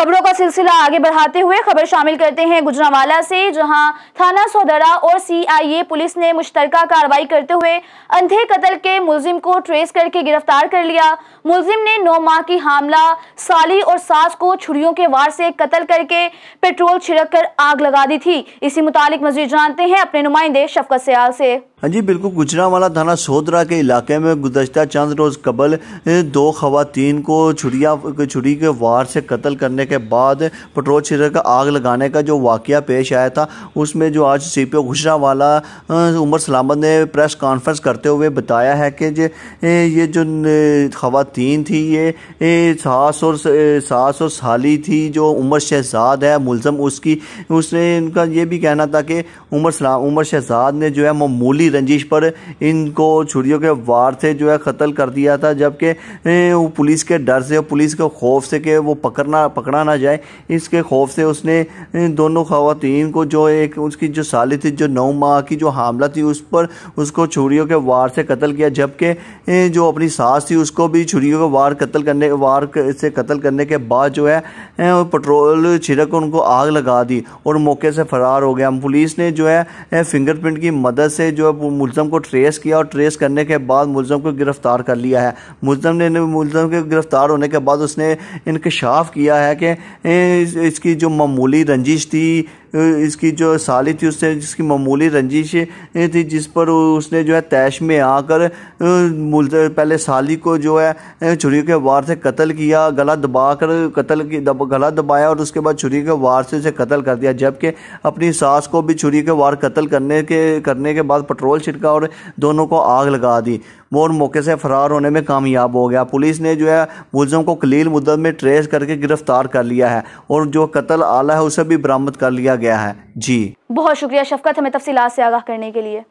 खबरों का सिलसिला आगे बढ़ाते हुए खबर शामिल करते हैं गुजरावाला से जहां थाना सौदरा और सीआईए पुलिस ने मुश्तर कार्रवाई करते हुए अंधे कत्ल के मुलजिम को ट्रेस करके गिरफ्तार कर लिया मुलजिम ने नौ माह की हमला साली और सास को छुड़ियों के वार से कत्ल करके पेट्रोल छिड़क कर आग लगा दी थी इसी मुतालिक मजीद जानते हैं अपने नुमाइंदे शफकत सयाल से हाँ जी बिल्कुल गुजरावाला थाना सोदरा के इलाके में गुजशत चंद रोज़ कबल दो खातन को छुड़िया छुड़ी के वार से कत्ल करने के बाद पेट्रोल छिड़क आग लगाने का जो वाक़ पेश आया था उसमें जो आज C P O Gujranwala Umar Salamat ने प्रेस कॉन्फ्रेंस करते हुए बताया है कि जे ये जो खवतान थी ये सास और सास और साली थी जो उमर शहजाद है मुलम उसकी उसने इनका ये भी कहना था कि उमर सलाम उमर शहजाद ने जो है मामूली रंजिश पर इनको छुरियों के वार से जो है कत्ल कर दिया था जबकि पुलिस के डर से पुलिस के खौफ से कि वो पकड़ना पकड़ा ना जाए इसके खौफ से उसने दोनों खातन को जो एक उसकी जो साली थी जो नौ माह की जो हामला थी उस पर उसको छुरियों के वार से कत्ल किया जबकि जो अपनी सास थी उसको भी छुरियों के वार कत्ल करने वार से कत्ल करने के बाद जो है पेट्रोल छिड़क उनको आग लगा दी और मौके से फ़रार हो गया पुलिस ने जो है फिंगरप्रिंट की मदद से जो है मुलम को ट्रेस किया और ट्रेस करने के बाद मुलम को गिरफ़्तार कर लिया है मुलम ने मुलम के गिरफ़्तार होने के बाद उसने इंकशाफ किया है कि इसकी जो मामूली रंजिश थी इसकी जो साली थी उससे जिसकी मामूली रंजिश थी जिस पर उसने जो है तैश में आकर पहले साली को जो है छुरी के वार से कत्ल किया गला दबा कर कत्ल की दब, गला दबाया और उसके बाद छुरी के वार से उसे कत्ल कर दिया जबकि अपनी सास को भी छुरी के वार कत्ल करने के करने के बाद पेट्रोल छिड़का और दोनों को आग लगा दी मोर मौके से फरार होने में कामयाब हो गया पुलिस ने जो है मुलजम को कलील मुद्दत में ट्रेस करके गिरफ्तार कर लिया है और जो कत्ल आला है उसे भी बरामद कर लिया गया है जी बहुत शुक्रिया शफकत हमें तफसीलात से आगाह करने के लिए